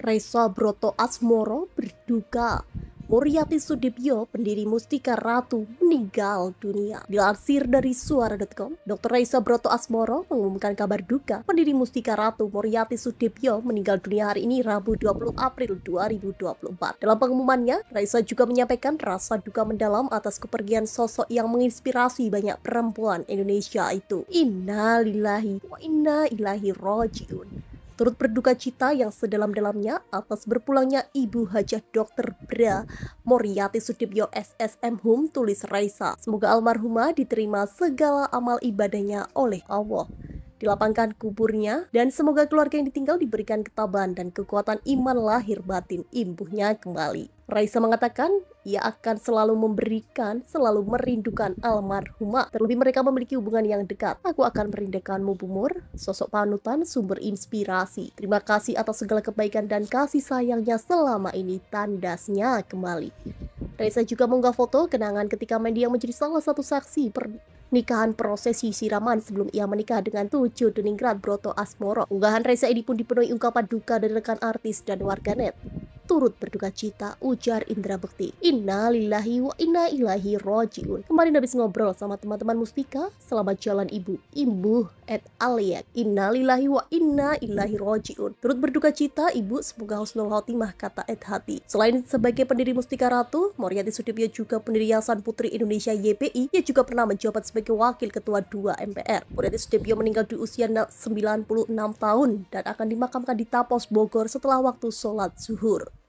Reza Broto Asmoro berduka. Muriati Sudibyo, pendiri Mustika Ratu, meninggal dunia. Dilansir dari suara.com, Dr. Raisa Broto Asmoro mengumumkan kabar duka pendiri Mustika Ratu Muriati Sudibyo meninggal dunia hari ini Rabu 20 April 2024. Dalam pengumumannya, Raisa juga menyampaikan rasa duka mendalam atas kepergian sosok yang menginspirasi banyak perempuan Indonesia itu. Innalillahi wa inna ilahi rojiun turut berduka cita yang sedalam-dalamnya atas berpulangnya Ibu Hajah Dr. Bra Moriati Sudibyo SSM Hum tulis Raisa. Semoga almarhumah diterima segala amal ibadahnya oleh Allah dilapangkan kuburnya, dan semoga keluarga yang ditinggal diberikan ketabahan dan kekuatan iman lahir batin imbuhnya kembali. Raisa mengatakan, ia akan selalu memberikan, selalu merindukan almarhumah. Terlebih mereka memiliki hubungan yang dekat. Aku akan merindukanmu Bumur, sosok panutan, sumber inspirasi. Terima kasih atas segala kebaikan dan kasih sayangnya selama ini tandasnya kembali. Raisa juga mengunggah foto kenangan ketika Mandy yang menjadi salah satu saksi per nikahan prosesi siraman sebelum ia menikah dengan tujuh Deningrat Broto Asmoro. Unggahan Reza ini pun dipenuhi ungkapan duka dari rekan artis dan warganet turut berduka cita ujar Indra Bekti. Inna lillahi wa inna ilahi rojiun. Kemarin habis ngobrol sama teman-teman Mustika, selamat jalan ibu, ibu at aliyak Inna lillahi wa inna ilahi rojiun. Turut berduka cita ibu semoga husnul khotimah kata at hati. Selain sebagai pendiri Mustika Ratu, Moriati Sudibyo juga pendiri Yayasan Putri Indonesia YPI, ia juga pernah menjabat sebagai wakil ketua 2 MPR. Moriati Sudibyo meninggal di usia 96 tahun dan akan dimakamkan di Tapos Bogor setelah waktu sholat zuhur.